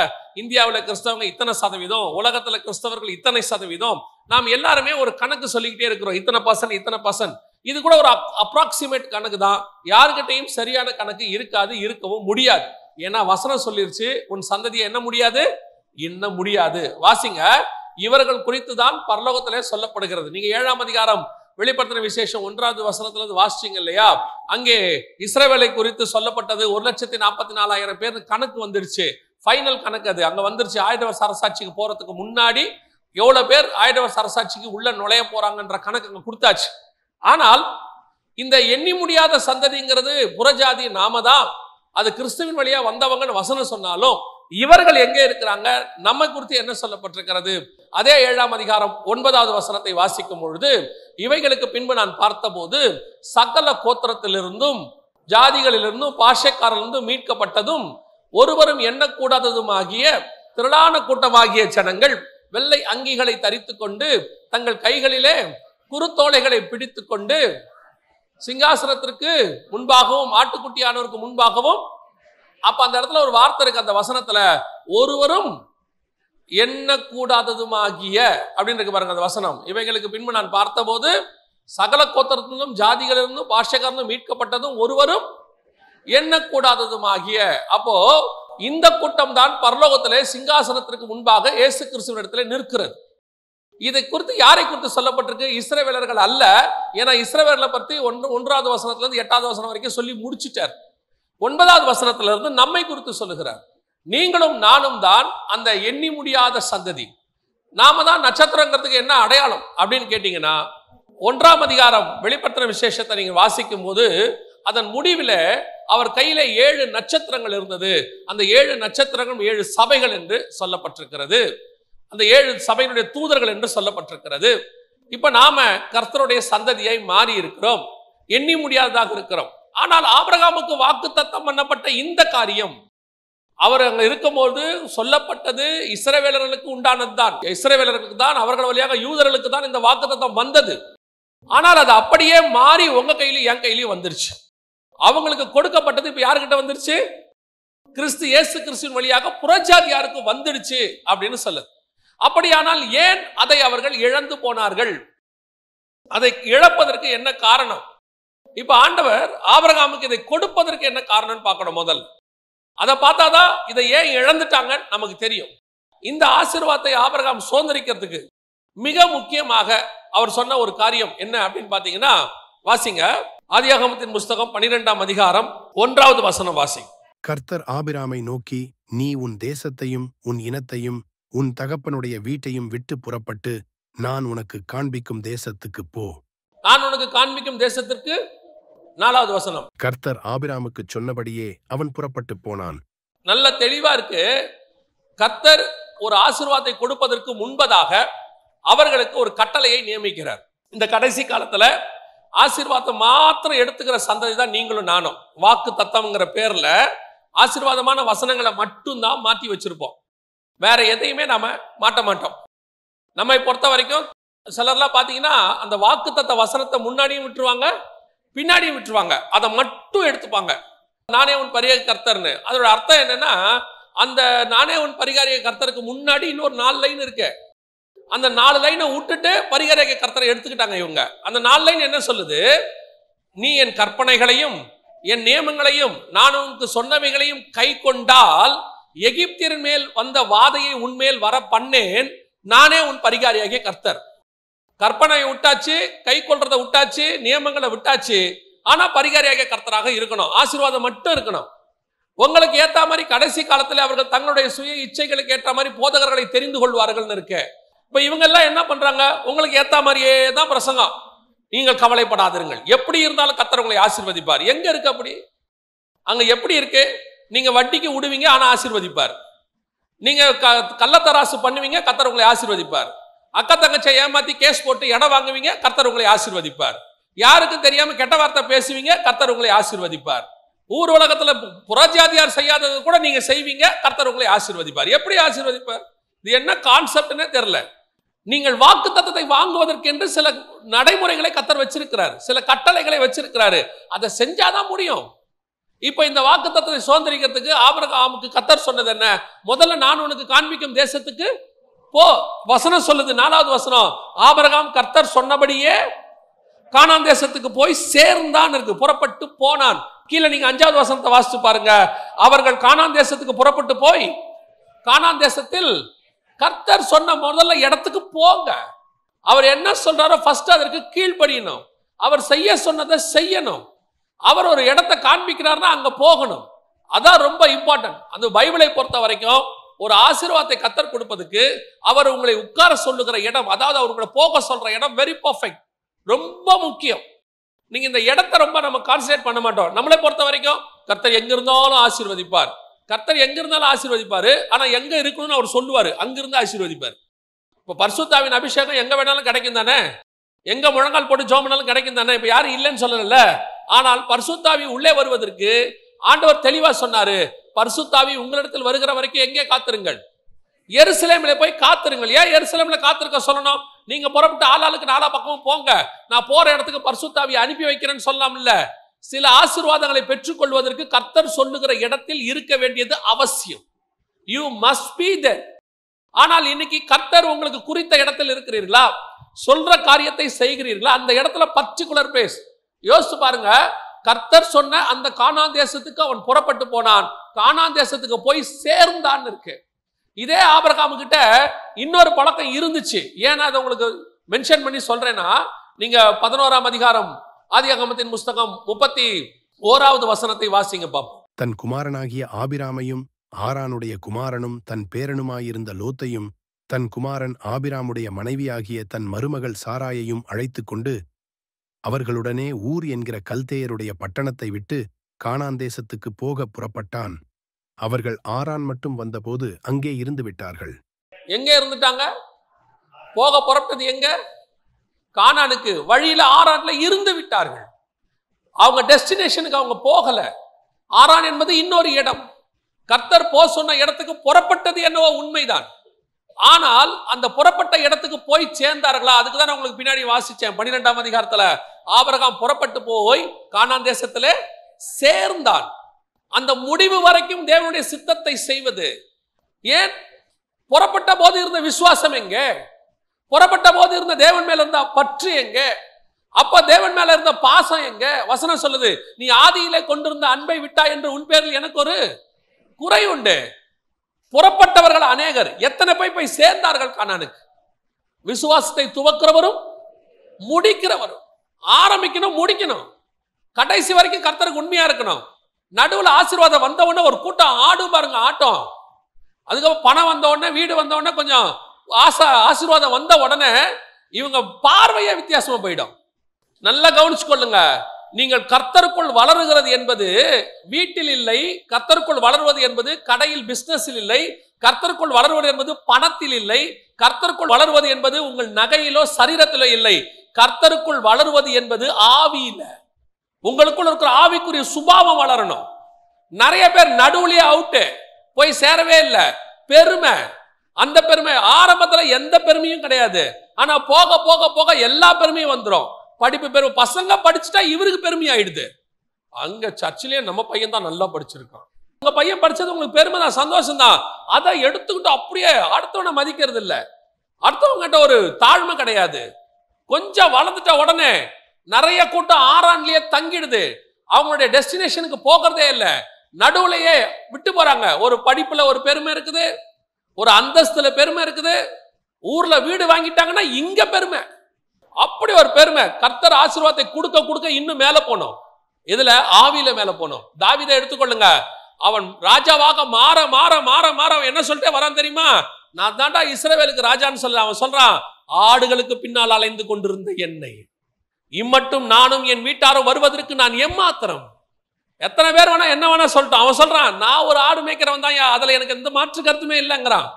இந்தியாவில் கிறிஸ்தவங்க இத்தனை சதவீதம் உலகத்துல கிறிஸ்தவர்கள் இத்தனை சதவீதம் நாம் எல்லாருமே ஒரு கணக்கு சொல்லிக்கிட்டே இருக்கிறோம் இத்தனை பர்சன்ட் இத்தனை பர்சன்ட் இது கூட ஒரு அப்ராக்சிமேட் கணக்கு தான் யாருக்கிட்டையும் சரியான கணக்கு இருக்காது இருக்கவும் முடியாது ஏன்னா வசனம் சொல்லிருச்சு உன் சந்ததியை என்ன முடியாது என்ன முடியாது வாசிங்க இவர்கள் குறித்து தான் பரலோகத்திலே சொல்லப்படுகிறது நீங்க ஏழாம் அதிகாரம் வெளிப்படுத்தின விசேஷம் ஒன்றாவது வசனத்துல இருந்து வாசிச்சிங்க இல்லையா அங்கே இஸ்ரேவேலை குறித்து சொல்லப்பட்டது ஒரு லட்சத்தி நாற்பத்தி நாலாயிரம் பேர் கணக்கு வந்துருச்சு ஃபைனல் கணக்கு அது அங்க வந்துருச்சு ஆயுதவர் சரசாட்சிக்கு போறதுக்கு முன்னாடி எவ்வளவு பேர் ஆயுதவர் சரசாட்சிக்கு உள்ள நுழைய போறாங்கன்ற கணக்கு அங்க கொடுத்தாச்சு ஆனால் இந்த எண்ணி முடியாத சந்ததிங்கிறது புறஜாதி நாம தான் அது கிறிஸ்துவின் வழியா வந்தவங்கன்னு வசனம் சொன்னாலும் இவர்கள் எங்கே இருக்கிறாங்க நம்ம குறித்து என்ன சொல்லப்பட்டிருக்கிறது அதே ஏழாம் அதிகாரம் ஒன்பதாவது வசனத்தை வாசிக்கும் பொழுது இவைகளுக்கு பின்பு நான் பார்த்தபோது சகல கோத்திரத்திலிருந்தும் ஜாதிகளிலிருந்தும் பாஷைக்காரிலிருந்தும் மீட்கப்பட்டதும் ஒருவரும் எண்ணக்கூடாததும் ஆகிய திரளான கூட்டமாகிய ஜனங்கள் வெள்ளை அங்கிகளை தரித்து கொண்டு தங்கள் கைகளிலே குறுத்தோலைகளை பிடித்து கொண்டு சிங்காசனத்திற்கு முன்பாகவும் ஆட்டுக்குட்டியானவருக்கு முன்பாகவும் அப்ப அந்த இடத்துல ஒரு வார்த்தை இருக்கு அந்த வசனத்துல ஒருவரும் எண்ணக்கூடாததுமாகிய அப்படின்னு இருக்கு பாருங்க அந்த வசனம் இவைகளுக்கு பின்பு நான் பார்த்தபோது சகல கோத்திரத்திலும் ஜாதிகளிலிருந்தும் பாஷகரிலும் மீட்கப்பட்டதும் ஒருவரும் எண்ணக்கூடாததுமாகிய அப்போ இந்த கூட்டம் தான் பரலோகத்திலே சிங்காசனத்திற்கு முன்பாக இயேசு கிறிஸ்துவனிடத்தில் நிற்கிறது இதை குறித்து யாரை குறித்து சொல்லப்பட்டிருக்கு இஸ்ரேவேலர்கள் அல்ல ஏன்னா இஸ்ரேவேலர்களை பற்றி ஒன்று ஒன்றாவது வசனத்திலிருந்து எட்டாவது வசனம் வரைக்கும் சொல்லி முடிச்சிட்டார் ஒன்பதாவது வசனத்திலிருந்து நம்மை குறித்து சொல்லுகிறார் நீங்களும் நானும் தான் அந்த எண்ணி முடியாத சந்ததி நாம தான் நட்சத்திரங்கிறதுக்கு என்ன அடையாளம் அப்படின்னு கேட்டீங்கன்னா ஒன்றாம் அதிகாரம் வெளிப்பட்ட விசேஷத்தை நீங்கள் வாசிக்கும் போது அதன் முடிவில் அவர் கையில ஏழு நட்சத்திரங்கள் இருந்தது அந்த ஏழு நட்சத்திரங்களும் ஏழு சபைகள் என்று சொல்லப்பட்டிருக்கிறது அந்த ஏழு சபையினுடைய தூதர்கள் என்று சொல்லப்பட்டிருக்கிறது இப்ப நாம கர்த்தருடைய சந்ததியை மாறி இருக்கிறோம் எண்ணி முடியாததாக இருக்கிறோம் ஆனால் ஆபிரகாமுக்கு வாக்கு தத்தம் பண்ணப்பட்ட இந்த காரியம் அவர் அங்கே இருக்கும்போது சொல்லப்பட்டது இஸ்ரவேலர்களுக்கு உண்டானது தான் இஸ்ரவேலர்களுக்கு தான் அவர்கள் வழியாக யூதர்களுக்கு தான் இந்த வாக்குத்தத்தம் வந்தது ஆனால் அது அப்படியே மாறி உங்கள் கையிலையும் என் கையிலையும் வந்துருச்சு அவங்களுக்கு கொடுக்கப்பட்டது இப்போ யாருக்கிட்ட வந்துருச்சு கிறிஸ்து இயேசு கிறிஸ்துவின் வழியாக யாருக்கு வந்துடுச்சு அப்படின்னு சொல்லுது அப்படியானால் ஏன் அதை அவர்கள் இழந்து போனார்கள் அதை இழப்பதற்கு என்ன காரணம் இப்ப ஆண்டவர் ஆபரகாமுக்கு இதை கொடுப்பதற்கு என்ன காரணம்னு பார்க்கணும் முதல் அதை பார்த்தா தான் இதை ஏன் இழந்துட்டாங்க நமக்கு தெரியும் இந்த ஆசிர்வாதத்தை ஆபரகாம் சுதந்திரிக்கிறதுக்கு மிக முக்கியமாக அவர் சொன்ன ஒரு காரியம் என்ன அப்படின்னு பார்த்தீங்கன்னா வாசிங்க ஆதியாகமத்தின் புஸ்தகம் பன்னிரெண்டாம் அதிகாரம் ஒன்றாவது வசனம் வாசி கர்த்தர் ஆபிராமை நோக்கி நீ உன் தேசத்தையும் உன் இனத்தையும் உன் தகப்பனுடைய வீட்டையும் விட்டு புறப்பட்டு நான் உனக்கு காண்பிக்கும் தேசத்துக்கு போ நான் உனக்கு காண்பிக்கும் தேசத்திற்கு நாலாவது வசனம் கர்த்தர் ஆபிராமுக்கு சொன்னபடியே அவன் புறப்பட்டு போனான் நல்ல தெளிவா இருக்கு கர்த்தர் ஒரு ஆசிர்வாதத்தை கொடுப்பதற்கு முன்பதாக அவர்களுக்கு ஒரு கட்டளையை நியமிக்கிறார் இந்த கடைசி காலத்துல ஆசீர்வாதம் மாத்திரம் எடுத்துக்கிற சந்ததி தான் நீங்களும் நானும் வாக்கு தத்தம்ங்கிற பேர்ல ஆசீர்வாதமான வசனங்களை மட்டும்தான் மாற்றி வச்சிருப்போம் வேற எதையுமே நாம மாட்ட மாட்டோம் நம்மை பொறுத்த வரைக்கும் சிலர்லாம் பார்த்தீங்கன்னா அந்த வாக்கு தத்த வசனத்தை முன்னாடியும் விட்டுருவாங்க பின்னாடி விட்டுருவாங்க அதை மட்டும் எடுத்துப்பாங்க நானே உன் பரிகார கர்த்தர்னு அதோட அர்த்தம் என்னன்னா அந்த நானே உன் பரிகாரிய கர்த்தருக்கு முன்னாடி இன்னொரு நாலு லைன் இருக்கு அந்த நாலு லைனை விட்டுட்டு பரிகாரிய கர்த்தரை எடுத்துக்கிட்டாங்க இவங்க அந்த நாலு லைன் என்ன சொல்லுது நீ என் கற்பனைகளையும் என் நியமங்களையும் நான் உனக்கு சொன்னவைகளையும் கை கொண்டால் எகிப்தியன் மேல் வந்த வாதையை உன்மேல் வர பண்ணேன் நானே உன் பரிகாரியாகிய கர்த்தர் கற்பனையை விட்டாச்சு கை கொள்றதை விட்டாச்சு நியமங்களை விட்டாச்சு ஆனா பரிகாரியாக கர்த்தராக இருக்கணும் ஆசீர்வாதம் மட்டும் இருக்கணும் உங்களுக்கு ஏத்த மாதிரி கடைசி காலத்தில் அவர்கள் தங்களுடைய சுய இச்சைகளுக்கு ஏற்ற மாதிரி போதகர்களை தெரிந்து கொள்வார்கள்னு இருக்க இப்ப இவங்க எல்லாம் என்ன பண்றாங்க உங்களுக்கு ஏத்த மாதிரியே தான் பிரசங்கம் நீங்கள் கவலைப்படாதீர்கள் எப்படி இருந்தாலும் கத்தர் உங்களை ஆசீர்வதிப்பார் எங்க இருக்கு அப்படி அங்க எப்படி இருக்கு நீங்க வட்டிக்கு விடுவீங்க ஆனா ஆசீர்வதிப்பார் நீங்க கள்ளத்தராசு பண்ணுவீங்க கத்தர் உங்களை ஆசீர்வதிப்பார் அக்க தங்கச்சை ஏமாத்தி கேஸ் போட்டு இடம் வாங்குவீங்க கர்த்தர் உங்களை ஆசிர்வதிப்பார் யாருக்கும் தெரியாம கெட்ட வார்த்தை பேசுவீங்க கர்த்தர் உங்களை ஆசிர்வதிப்பார் ஊர் உலகத்துல புறஜாதியார் செய்யாதது கூட நீங்க செய்வீங்க கர்த்தர் உங்களை ஆசிர்வதிப்பார் எப்படி ஆசிர்வதிப்பார் இது என்ன கான்செப்ட்னே தெரில நீங்கள் வாக்கு தத்தத்தை வாங்குவதற்கென்று சில நடைமுறைகளை கத்தர் வச்சிருக்கிறார் சில கட்டளைகளை வச்சிருக்கிறாரு அதை செஞ்சாதான் முடியும் இப்ப இந்த வாக்கு தத்தத்தை சுதந்திரிக்கிறதுக்கு ஆபரகாமுக்கு கத்தர் சொன்னது என்ன முதல்ல நான் உனக்கு காண்பிக்கும் தேசத்துக்கு போ வசனம் சொல்லுது நாலாவது வசனம் ஆபரகாம் கர்த்தர் சொன்னபடியே காணான் தேசத்துக்கு போய் சேர்ந்தான் இருக்கு புறப்பட்டு போனான் கீழே நீங்க அஞ்சாவது வசனத்தை வாசித்து பாருங்க அவர்கள் காணான் தேசத்துக்கு புறப்பட்டு போய் காணான் தேசத்தில் கர்த்தர் சொன்ன முதல்ல இடத்துக்கு போங்க அவர் என்ன சொல்றாரோ ஃபர்ஸ்ட் அதற்கு கீழ்படியணும் அவர் செய்ய சொன்னதை செய்யணும் அவர் ஒரு இடத்தை காண்பிக்கிறார்னா அங்க போகணும் அதான் ரொம்ப இம்பார்ட்டன்ட் அந்த பைபிளை பொறுத்த வரைக்கும் ஒரு ஆசீர்வாதத்தை கத்தர் கொடுப்பதுக்கு அவர் உங்களை உட்கார சொல்லுகிற இடம் அதாவது அவர்களை போக சொல்ற இடம் வெரி பர்ஃபெக்ட் ரொம்ப முக்கியம் நீங்க இந்த இடத்த ரொம்ப நம்ம கான்சன்ட்ரேட் பண்ண மாட்டோம் நம்மளை பொறுத்த வரைக்கும் கர்த்தர் எங்க இருந்தாலும் ஆசீர்வதிப்பார் கர்த்தர் எங்க இருந்தாலும் ஆசீர்வதிப்பாரு ஆனா எங்க இருக்கணும்னு அவர் சொல்லுவாரு அங்கிருந்து ஆசீர்வதிப்பார் இப்போ பர்சுத்தாவின் அபிஷேகம் எங்க வேணாலும் கிடைக்கும் தானே எங்க முழங்கால் போட்டு ஜோமனாலும் கிடைக்கும் தானே இப்போ யாரும் இல்லைன்னு சொல்லல ஆனால் பர்சுத்தாவி உள்ளே வருவதற்கு ஆண்டவர் தெளிவா சொன்னாரு பர்சுத்தாவி உங்களிடத்தில் வருகிற வரைக்கும் எங்கே காத்திருங்கள் எருசலேமில் போய் காத்திருங்கள் ஏன் எருசலேமில் காத்திருக்க சொல்லணும் நீங்க புறப்பட்டு ஆளாளுக்கு நாலா பக்கமும் போங்க நான் போற இடத்துக்கு பர்சுத்தாவி அனுப்பி வைக்கிறேன்னு சொல்லலாம் இல்ல சில ஆசிர்வாதங்களை பெற்றுக்கொள்வதற்கு கர்த்தர் சொல்லுகிற இடத்தில் இருக்க வேண்டியது அவசியம் யூ மஸ்ட் பி த ஆனால் இன்னைக்கு கர்த்தர் உங்களுக்கு குறித்த இடத்தில் இருக்கிறீர்களா சொல்ற காரியத்தை செய்கிறீர்களா அந்த இடத்துல பர்டிகுலர் பிளேஸ் யோசிச்சு பாருங்க கர்த்தர் சொன்ன அந்த காணான் தேசத்துக்கு அவன் புறப்பட்டு போனான் காணான் தேசத்துக்கு போய் சேர்ந்தான் இருக்கு இதே ஆபரகாமு கிட்ட இன்னொரு பழக்கம் இருந்துச்சு ஏன்னா அதை உங்களுக்கு மென்ஷன் பண்ணி சொல்றேன்னா நீங்க பதினோராம் அதிகாரம் ஆதி அகமத்தின் புஸ்தகம் முப்பத்தி ஓராவது வசனத்தை வாசிங்க பாப்போம் தன் குமாரனாகிய ஆபிராமையும் ஆரானுடைய குமாரனும் தன் பேரனுமாயிருந்த லோத்தையும் தன் குமாரன் ஆபிராமுடைய மனைவியாகிய தன் மருமகள் சாராயையும் அழைத்து கொண்டு அவர்களுடனே ஊர் என்கிற கல்தேயருடைய பட்டணத்தை விட்டு தேசத்துக்கு போக புறப்பட்டான் அவர்கள் ஆறான் மட்டும் வந்தபோது அங்கே இருந்து விட்டார்கள் எங்க இருந்துட்டாங்க போக புறப்பட்டது எங்க கானானுக்கு வழியில ஆறான்ல இருந்து விட்டார்கள் அவங்க டெஸ்டினேஷனுக்கு அவங்க போகல ஆறான் என்பது இன்னொரு இடம் கர்த்தர் போ சொன்ன இடத்துக்கு புறப்பட்டது என்னவோ உண்மைதான் ஆனால் அந்த புறப்பட்ட இடத்துக்கு போய் சேர்ந்தார்களா அதுக்கு தான் உங்களுக்கு பின்னாடி வாசிச்சேன் பனிரெண்டாம் அதிகாரத்துல ஆபரகாம் புறப்பட்டு போய் கானான் தேசத்துல சேர்ந்தான் அந்த முடிவு வரைக்கும் தேவனுடைய சித்தத்தை செய்வது ஏன் புறப்பட்ட போது இருந்த விசுவாசம் எங்க புறப்பட்ட போது இருந்த தேவன் மேல இருந்த பற்று எங்க அப்ப தேவன் மேல இருந்த பாசம் எங்க வசனம் சொல்லுது நீ ஆதியில கொண்டிருந்த அன்பை விட்டா என்று உன் பேரில் எனக்கு ஒரு குறை உண்டு புறப்பட்டவர்கள் அநேகர் எத்தனை போய் போய் சேர்ந்தார்கள் காணானுக்கு விசுவாசத்தை துவக்கிறவரும் முடிக்கிறவரும் ஆரம்பிக்கணும் முடிக்கணும் கடைசி வரைக்கும் கர்த்தருக்கு உண்மையாக இருக்கணும் நடுவில் ஆசீர்வாதம் உடனே ஒரு கூட்டம் ஆடும் பாருங்க ஆட்டம் அதுக்கப்புறம் பணம் வந்த உடனே வீடு உடனே கொஞ்சம் ஆசா ஆசீர்வாதம் வந்த உடனே இவங்க பார்வையே வித்தியாசமாக போயிடும் நல்லா கவனிச்சு கொள்ளுங்க நீங்கள் கர்த்தருக்குள் வளருகிறது என்பது வீட்டில் இல்லை கர்த்தருக்குள் வளருவது என்பது கடையில் பிஸ்னஸில் இல்லை கர்த்தருக்குள் வளருவது என்பது பணத்தில் இல்லை கர்த்தருக்குள் வளருவது என்பது உங்கள் நகையிலோ சரீரத்திலோ இல்லை கர்த்தருக்குள் வளருவது என்பது ஆவியில உங்களுக்குள் இருக்கிற ஆவிக்குரிய சுபாவம் வளரணும் நிறைய பேர் நடுவுலயே அவுட்டு போய் சேரவே இல்லை பெருமை அந்த பெருமை ஆரம்பத்துல எந்த பெருமையும் கிடையாது ஆனா போக போக போக எல்லா பெருமையும் வந்துடும் படிப்பு பெருமை பசங்க படிச்சுட்டா இவருக்கு பெருமை ஆயிடுது அங்க சர்ச்சிலேயே நம்ம பையன் தான் நல்லா படிச்சிருக்கான் உங்க பையன் படிச்சது உங்களுக்கு பெருமை தான் சந்தோஷம் தான் அதை எடுத்துக்கிட்டு அப்படியே அடுத்தவனை மதிக்கிறது இல்லை கிட்ட ஒரு தாழ்மை கிடையாது கொஞ்சம் வளர்ந்துட்ட உடனே நிறைய கூட்டம் ஆறான்லயே தங்கிடுது அவங்களுடைய டெஸ்டினேஷனுக்கு போகிறதே இல்லை நடுவுலையே விட்டு போறாங்க ஒரு படிப்புல ஒரு பெருமை இருக்குது ஒரு அந்தஸ்துல பெருமை இருக்குது ஊர்ல வீடு வாங்கிட்டாங்கன்னா இங்க பெருமை அப்படி ஒரு பெருமை கர்த்தர் ஆசீர்வாதத்தை கொடுக்க கொடுக்க இன்னும் மேல போனோம் இதுல ஆவியில மேல போனோம் தாவிதை எடுத்துக்கொள்ளுங்க அவன் ராஜாவாக மாற மாற மாற மாற அவன் என்ன சொல்லிட்டே வரான் தெரியுமா நான் தாண்டா இஸ்ரேவேலுக்கு ராஜான்னு சொல்ல அவன் சொல்றான் ஆடுகளுக்கு பின்னால் அலைந்து கொண்டிருந்த என்னை இம்மட்டும் நானும் என் வீட்டாரும் வருவதற்கு நான் எம்மாத்திரம் எத்தனை பேர் வேணா என்ன வேணா சொல்லிட்டான் அவன் சொல்றான் நான் ஒரு ஆடு மேய்க்கிறவன் தான் அதில் எனக்கு எந்த மாற்று கருத்துமே இல்லைங்கிறான்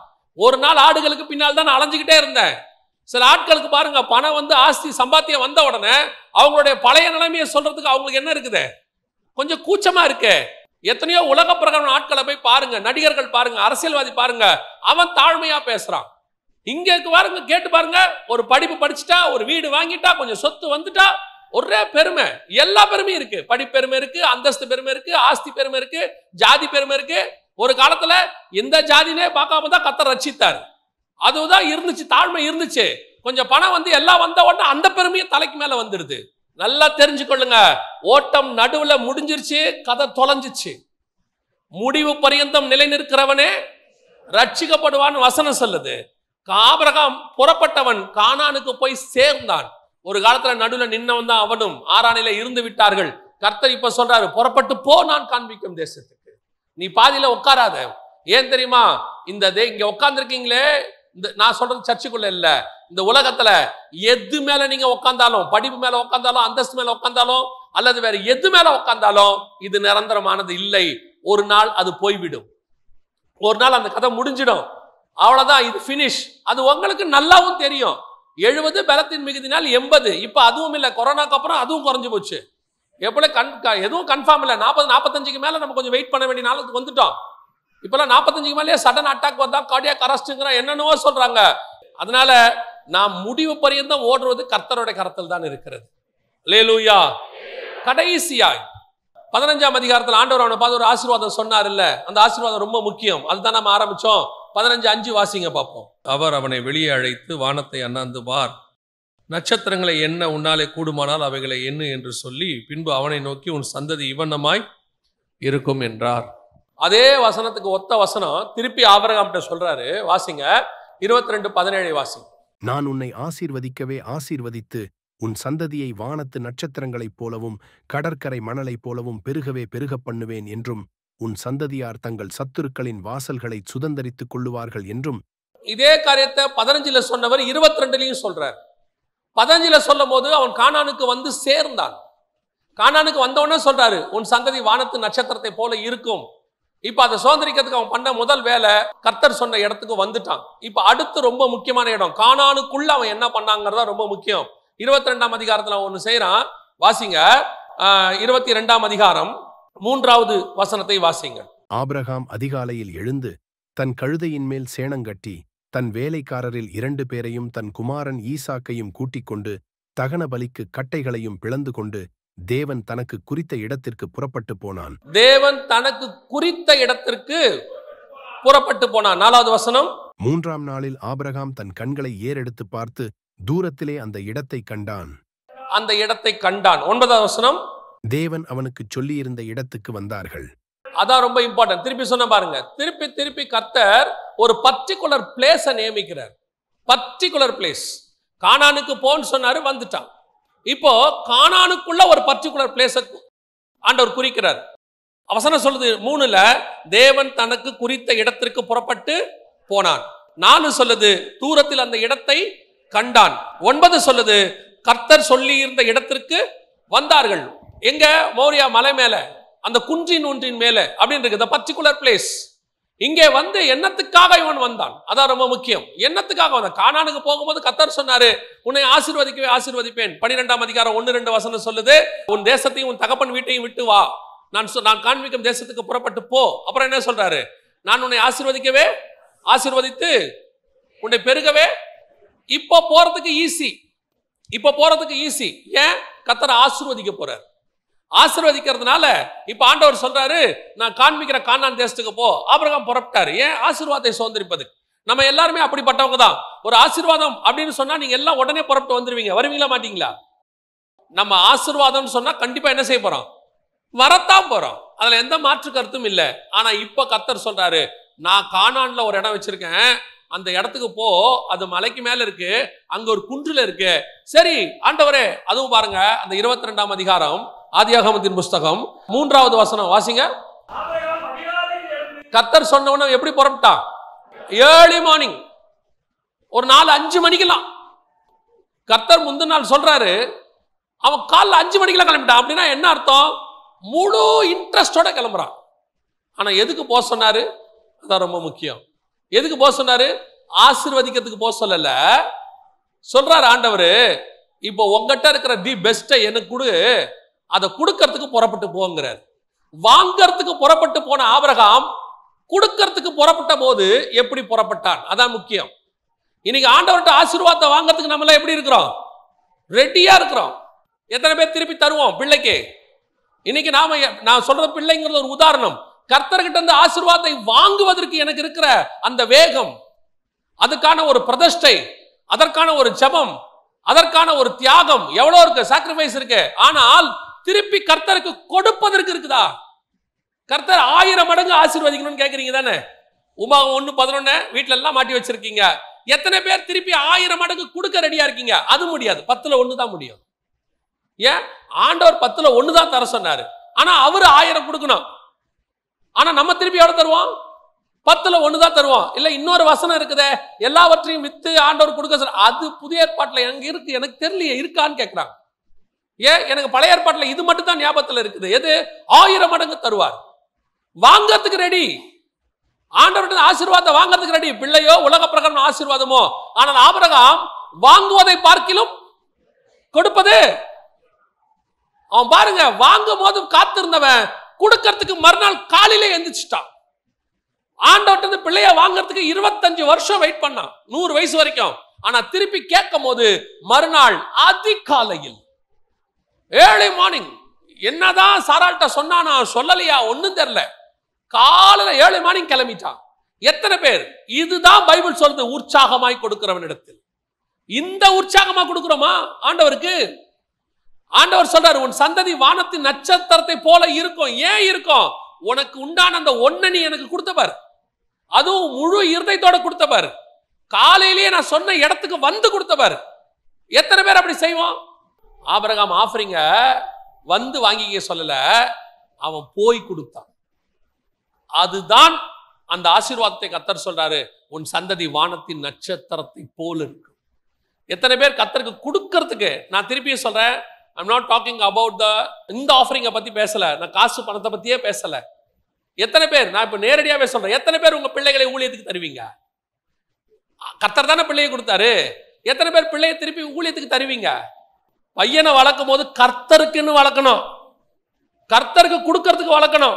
ஒரு நாள் ஆடுகளுக்கு பின்னால் தான் நான் அலைஞ்சுக்கிட்டே இருந்தேன் சில ஆட்களுக்கு பாருங்க பணம் வந்து ஆஸ்தி சம்பாத்தியம் வந்த உடனே அவங்களுடைய பழைய நிலைமையை சொல்றதுக்கு அவங்களுக்கு என்ன இருக்குது கொஞ்சம் கூச்சமா இருக்கு எத்தனையோ உலக பிரகடன ஆட்களை போய் பாருங்க நடிகர்கள் பாருங்க அரசியல்வாதி பாருங்க அவன் தாழ்மையா பேசுறான் இங்கே வாருங்க கேட்டு பாருங்க ஒரு படிப்பு படிச்சுட்டா ஒரு வீடு வாங்கிட்டா கொஞ்சம் சொத்து வந்துட்டா ஒரே பெருமை எல்லா பெருமையும் இருக்கு படிப்பெருமை இருக்கு அந்தஸ்து பெருமை இருக்கு ஆஸ்தி பெருமை இருக்கு ஜாதி பெருமை இருக்கு ஒரு காலத்துல எந்த ஜாதினே பார்க்காம தான் கத்த ரச்சித்தார் அதுதான் இருந்துச்சு தாழ்மை இருந்துச்சு கொஞ்சம் பணம் வந்து எல்லாம் வந்த உடனே அந்த பெருமையும் தலைக்கு மேல வந்துடுது நல்லா தெரிஞ்சுக்கொள்ளுங்க ஓட்டம் நடுவுல முடிஞ்சிருச்சு கதை தொலைஞ்சிச்சு முடிவு பரியந்தம் நிலை நிற்கிறவனே ரட்சிக்கப்படுவான்னு வசனம் சொல்லுது ஆபரகாம் புறப்பட்டவன் கானானுக்கு போய் சேர்ந்தான் ஒரு காலத்துல நடுவில் நின்னவன் தான் அவனும் ஆறானில இருந்து விட்டார்கள் கர்த்தர் இப்ப சொல்றாரு புறப்பட்டு போ நான் காண்பிக்கும் தேசத்துக்கு நீ பாதியில உட்காராத ஏன் தெரியுமா இந்த இங்க உட்காந்துருக்கீங்களே இந்த நான் சொல்றது சர்ச்சுக்குள்ள இல்ல இந்த உலகத்துல எது மேல நீங்க உட்காந்தாலும் படிப்பு மேல உட்காந்தாலும் அந்தஸ்து மேல உட்காந்தாலும் அல்லது வேற எது மேல உட்காந்தாலும் இது நிரந்தரமானது இல்லை ஒரு நாள் அது போய்விடும் ஒரு நாள் அந்த கதை முடிஞ்சிடும் அவ்வளோதான் இது ஃபினிஷ் அது உங்களுக்கு நல்லாவும் தெரியும் எழுபது பலத்தின் மிகுதினால் எண்பது இப்போ அதுவும் இல்லை கொரோனாக்கு அப்புறம் அதுவும் குறைஞ்சி போச்சு எப்படி கண் எதுவும் கன்ஃபார்ம் இல்லை நாற்பது நாற்பத்தஞ்சுக்கு மேலே நம்ம கொஞ்சம் வெயிட் பண்ண வேண்டிய நாளுக்கு வந்துட்டோம் இப்போல்லாம் நாற்பத்தஞ்சுக்கு மேலேயே சடன் அட்டாக் வந்தால் கார்டியாக கரஸ்ட்டுங்கிற என்னென்னவோ சொல்கிறாங்க அதனால நாம் முடிவு பரியந்தம் ஓடுறது கர்த்தருடைய கரத்தில் தான் இருக்கிறது லேலூயா கடைசியாய் பதினஞ்சாம் அதிகாரத்தில் ஆண்டவர் அவனை பார்த்து ஒரு ஆசீர்வாதம் சொன்னார் இல்லை அந்த ஆசீர்வாதம் ரொம்ப முக்கியம் அதுதான் நம்ம ஆரம்பித்தோம் பதினஞ்சு அஞ்சு வாசிங்க பார்ப்போம் அவர் அவனை வெளியே அழைத்து வானத்தை அண்ணாந்து பார் நட்சத்திரங்களை என்ன உன்னாலே கூடுமானால் அவைகளை என்ன என்று சொல்லி பின்பு அவனை நோக்கி உன் சந்ததி இவனமாய் இருக்கும் என்றார் அதே வசனத்துக்கு ஒத்த வசனம் திருப்பி ஆபரகாம்கிட்ட சொல்றாரு வாசிங்க இருபத்தி ரெண்டு பதினேழு வாசி நான் உன்னை ஆசீர்வதிக்கவே ஆசீர்வதித்து உன் சந்ததியை வானத்து நட்சத்திரங்களைப் போலவும் கடற்கரை மணலைப் போலவும் பெருகவே பெருகப் பண்ணுவேன் என்றும் உன் சந்ததியார் தங்கள் சத்துருக்களின் வாசல்களை சுதந்திரித்துக் கொள்ளுவார்கள் என்றும் இதே காரியத்தை பதினஞ்சுல சொன்னவர் இருபத்தி ரெண்டுலையும் சொல்றார் பதினஞ்சுல சொல்லும் போது அவன் காணானுக்கு வந்து சேர்ந்தான் காணானுக்கு வந்தவொடனே சொல்றாரு உன் சந்ததி வானத்து நட்சத்திரத்தை போல இருக்கும் இப்ப அதை சுதந்திரிக்கிறதுக்கு அவன் பண்ண முதல் வேலை கர்த்தர் சொன்ன இடத்துக்கு வந்துட்டான் இப்ப அடுத்து ரொம்ப முக்கியமான இடம் காணானுக்குள்ள அவன் என்ன பண்ணாங்கிறதா ரொம்ப முக்கியம் இருபத்தி ரெண்டாம் அதிகாரத்துல ஒன்று செய்யறான் வாசிங்க இருபத்தி ரெண்டாம் அதிகாரம் மூன்றாவது வசனத்தை வாசிங்க ஆபிரகாம் அதிகாலையில் எழுந்து தன் கழுதையின் மேல் சேணங்கட்டி தன் வேலைக்காரரில் இரண்டு பேரையும் தன் குமாரன் ஈசாக்கையும் கூட்டிக் கொண்டு தகன பலிக்கு கட்டைகளையும் பிளந்து கொண்டு தேவன் தனக்கு குறித்த இடத்திற்கு புறப்பட்டு போனான் தேவன் தனக்கு குறித்த இடத்திற்கு புறப்பட்டு போனான் நாலாவது வசனம் மூன்றாம் நாளில் ஆபிரகாம் தன் கண்களை ஏறெடுத்து பார்த்து தூரத்திலே அந்த இடத்தை கண்டான் அந்த இடத்தை கண்டான் ஒன்பதாவது வசனம் தேவன் அவனுக்கு சொல்லியிருந்த இடத்துக்கு வந்தார்கள் அதான் ரொம்ப இம்பார்ட்டன்ட் திருப்பி சொன்ன பாருங்க திருப்பி திருப்பி கத்தர் ஒரு பர்டிகுலர் பிளேஸை நியமிக்கிறார் பர்டிகுலர் பிளேஸ் காணானுக்கு போன்னு சொன்னாரு வந்துட்டான் இப்போ காணானுக்குள்ள ஒரு பர்டிகுலர் பிளேஸை ஆண்டவர் குறிக்கிறார் அவசரம் சொல்லுது மூணுல தேவன் தனக்கு குறித்த இடத்திற்கு புறப்பட்டு போனான் நாலு சொல்லுது தூரத்தில் அந்த இடத்தை கண்டான் ஒன்பது சொல்லுது கர்த்தர் சொல்லி இருந்த இடத்திற்கு வந்தார்கள் எங்க மௌரியா மலை மேல அந்த குன்றின் ஒன்றின் மேல அப்படின்னு இருக்குது பர்டிகுலர் பிளேஸ் இங்கே வந்து என்னத்துக்காக இவன் வந்தான் அதான் ரொம்ப முக்கியம் என்னத்துக்காக வந்தான் காணானுக்கு போகும்போது கத்தர் சொன்னாரு உன்னை ஆசிர்வதிக்கவே ஆசிர்வதிப்பேன் பனிரெண்டாம் அதிகாரம் ஒன்று ரெண்டு வசனம் சொல்லுது உன் தேசத்தையும் உன் தகப்பன் வீட்டையும் விட்டு வா நான் நான் காண்பிக்கும் தேசத்துக்கு புறப்பட்டு போ அப்புறம் என்ன சொல்றாரு நான் உன்னை ஆசிர்வதிக்கவே ஆசிர்வதித்து உன்னை பெருகவே இப்போ போறதுக்கு ஈஸி இப்போ போறதுக்கு ஈஸி ஏன் கத்தரை ஆசிர்வதிக்க போறாரு ஆசிர்வதிக்கிறதுனால இப்ப ஆண்டவர் சொல்றாரு நான் காண்பிக்கிற காணான் தேசத்துக்கு போ அப்புறம் புறப்பட்டாரு ஏன் ஆசீர்வாதத்தை சுதந்திரிப்பது நம்ம எல்லாருமே அப்படிப்பட்டவங்க தான் ஒரு ஆசீர்வாதம் அப்படின்னு சொன்னா நீங்க எல்லாம் உடனே புறப்பட்டு வந்துருவீங்க வருவீங்களா மாட்டீங்களா நம்ம ஆசிர்வாதம்னு சொன்னா கண்டிப்பா என்ன செய்ய போறோம் வரத்தான் போறோம் அதுல எந்த மாற்று கருத்தும் இல்லை ஆனா இப்ப கத்தர் சொல்றாரு நான் காணான்ல ஒரு இடம் வச்சிருக்கேன் அந்த இடத்துக்கு போ அது மலைக்கு மேல இருக்கு அங்க ஒரு குன்றுல இருக்கு சரி ஆண்டவரே அதுவும் பாருங்க அந்த இருபத்தி ரெண்டாம் அதிகாரம் ஆதியாகமத்தின் புஸ்தகம் மூன்றாவது வசனம் வாசிங்க கத்தர் சொன்னவன எப்படி புறப்பட்டான் ஏர்லி மார்னிங் ஒரு நாலு அஞ்சு மணிக்கெல்லாம் கத்தர் முந்தின நாள் சொல்றாரு அவன் காலைல அஞ்சு மணிக்கெல்லாம் கிளம்பிட்டான் அப்படின்னா என்ன அர்த்தம் முழு இன்ட்ரெஸ்டோட கிளம்புறான் ஆனால் எதுக்கு போக சொன்னாரு அதான் ரொம்ப முக்கியம் எதுக்கு போக சொன்னாரு ஆசிர்வதிக்கிறதுக்கு போக சொல்லல சொல்றாரு ஆண்டவர் இப்போ உங்ககிட்ட இருக்கிற தி பெஸ்ட்டை எனக்கு கொடு அதை கொடுக்கறதுக்கு புறப்பட்டு போங்கிறார் வாங்கறதுக்கு புறப்பட்டு போன ஆபரகாம் கொடுக்கறதுக்கு புறப்பட்ட போது எப்படி புறப்பட்டான் அதான் முக்கியம் இன்னைக்கு ஆண்டவர்கிட்ட ஆசீர்வாதத்தை வாங்கறதுக்கு நம்ம எப்படி இருக்கிறோம் ரெடியா இருக்கிறோம் எத்தனை பேர் திருப்பி தருவோம் பிள்ளைக்கு இன்னைக்கு நாம நான் சொல்ற பிள்ளைங்கிறது ஒரு உதாரணம் கர்த்தர்கிட்ட இருந்து ஆசீர்வாதத்தை வாங்குவதற்கு எனக்கு இருக்கிற அந்த வேகம் அதுக்கான ஒரு பிரதிஷ்டை அதற்கான ஒரு ஜபம் அதற்கான ஒரு தியாகம் எவ்வளோ இருக்கு சாக்ரிஃபைஸ் இருக்கு ஆனால் திருப்பி கர்த்தருக்கு கொடுப்பதற்கு இருக்குதா கர்த்தர் ஆயிரம் மடங்கு ஆசீர்வதிக்கணும்னு கேட்குறீங்க தானே உமா ஒன்று பதினொன்னு வீட்டில எல்லாம் மாட்டி வச்சிருக்கீங்க எத்தனை பேர் திருப்பி ஆயிரம் மடங்கு கொடுக்க ரெடியா இருக்கீங்க அது முடியாது பத்துல ஒன்று தான் முடியும் ஏன் ஆண்டவர் பத்துல ஒன்று தான் தர சொன்னாரு ஆனா அவர் ஆயிரம் கொடுக்கணும் ஆனா நம்ம திருப்பி எவ்வளோ தருவோம் பத்துல ஒன்று தான் தருவோம் இல்லை இன்னொரு வசனம் இருக்குதே எல்லாவற்றையும் வித்து ஆண்டவர் கொடுக்க அது புதிய ஏற்பாட்டில் எங்க இருக்கு எனக்கு தெரியல இருக்கான்னு கேட்குறாங்க ஏ எனக்கு பழைய ஏற்பாட்டில் இது மட்டும் தான் ஞாபகத்தில் இருக்குது எது ஆயிரம் மடங்கு தருவார் வாங்கறதுக்கு ரெடி ஆண்டவர்கள் ஆசீர்வாதம் வாங்கறதுக்கு ரெடி பிள்ளையோ உலக பிரகடன ஆசீர்வாதமோ ஆனால் ஆபரகம் வாங்குவதை பார்க்கிலும் கொடுப்பது அவன் பாருங்க வாங்கும் போது காத்திருந்தவன் கொடுக்கறதுக்கு மறுநாள் காலையில எந்திரிச்சிட்டான் ஆண்டவர்கிட்ட பிள்ளைய வாங்கறதுக்கு இருபத்தஞ்சு வருஷம் வெயிட் பண்ணான் நூறு வயசு வரைக்கும் ஆனா திருப்பி கேட்கும் போது மறுநாள் அதிகாலையில் ஏர்லி மார்னிங் என்னதான் சாராள்கிட்ட சொன்னா நான் சொல்லலையா ஒன்றும் தெரில காலையில் ஏர்லி மார்னிங் கிளம்பிட்டான் எத்தனை பேர் இதுதான் பைபிள் சொல்றது உற்சாகமாய் கொடுக்கிறவனிடத்தில் இந்த உற்சாகமா கொடுக்கிறோமா ஆண்டவருக்கு ஆண்டவர் சொல்றாரு உன் சந்ததி வானத்தின் நட்சத்திரத்தை போல இருக்கும் ஏன் இருக்கும் உனக்கு உண்டான அந்த ஒன்ன நீ எனக்கு கொடுத்தவர் அதுவும் முழு இருதயத்தோட கொடுத்தவர் காலையிலேயே நான் சொன்ன இடத்துக்கு வந்து கொடுத்தவர் எத்தனை பேர் அப்படி செய்வோம் ஆபரகாம் ஆஃபரிங்க வந்து வாங்கிக்க சொல்லல அவன் போய் கொடுத்தான் அதுதான் அந்த ஆசீர்வாதத்தை கத்தர் சொல்றாரு உன் சந்ததி வானத்தின் நட்சத்திரத்தை போல் இருக்கு எத்தனை பேர் கத்தருக்கு கொடுக்கறதுக்கு நான் திருப்பியும் சொல்றேன் I'm not talking about the இந்த ஆஃபரிங்கை பற்றி பேசலை நான் காசு பணத்தை பற்றியே பேசலை எத்தனை பேர் நான் இப்போ நேரடியாகவே சொல்றேன் எத்தனை பேர் உங்கள் பிள்ளைகளை ஊழியத்துக்கு தருவீங்க கத்தர் தானே பிள்ளையை கொடுத்தாரு எத்தனை பேர் பிள்ளையை திருப்பி ஊழியத்துக்கு தருவீங்க பையனை வளர்க்கும் போது கர்த்தருக்குன்னு வளர்க்கணும் கர்த்தருக்கு கொடுக்கறதுக்கு வளர்க்கணும்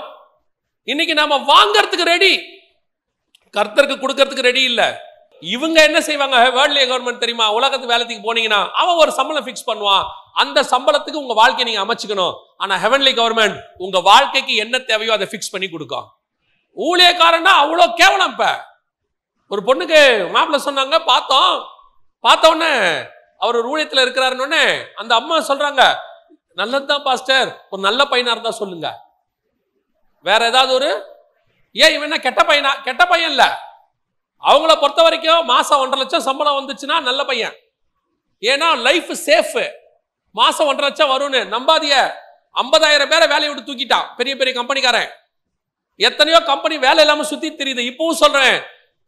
இன்னைக்கு நாம வாங்கறதுக்கு ரெடி கர்த்தருக்கு கொடுக்கறதுக்கு ரெடி இல்லை இவங்க என்ன செய்வாங்க வேர்ல்ட்லிய கவர்மெண்ட் தெரியுமா உலகத்து வேலைக்கு போனீங்கன்னா அவன் ஒரு சம்பளம் ஃபிக்ஸ் பண்ணுவான் அந்த சம்பளத்துக்கு உங்க வாழ்க்கையை நீங்க அமைச்சுக்கணும் ஆனா ஹெவன்லி கவர்மெண்ட் உங்க வாழ்க்கைக்கு என்ன தேவையோ அதை ஃபிக்ஸ் பண்ணி கொடுக்கும் ஊழியக்காரன்னா அவ்வளோ கேவலம் இப்ப ஒரு பொண்ணுக்கு மாப்பிள்ள சொன்னாங்க பார்த்தோம் பார்த்தோன்னே அவர் ஒரு ஊழியத்தில் இருக்கிறாருன்னு அந்த அம்மா சொல்றாங்க நல்லதுதான் பாஸ்டர் ஒரு நல்ல பையனா இருந்தா சொல்லுங்க வேற ஏதாவது ஒரு ஏன் இவன் என்ன கெட்ட பையனா கெட்ட பையன் இல்ல அவங்கள பொறுத்த வரைக்கும் மாசம் ஒன்றரை லட்சம் சம்பளம் வந்துச்சுன்னா நல்ல பையன் ஏன்னா லைஃப் சேஃப் மாசம் ஒன்றரை லட்சம் வரும்னு நம்பாதிய ஐம்பதாயிரம் பேரை வேலையை விட்டு தூக்கிட்டான் பெரிய பெரிய கம்பெனிக்காரன் எத்தனையோ கம்பெனி வேலை இல்லாம சுத்தி தெரியுது இப்பவும் சொல்றேன்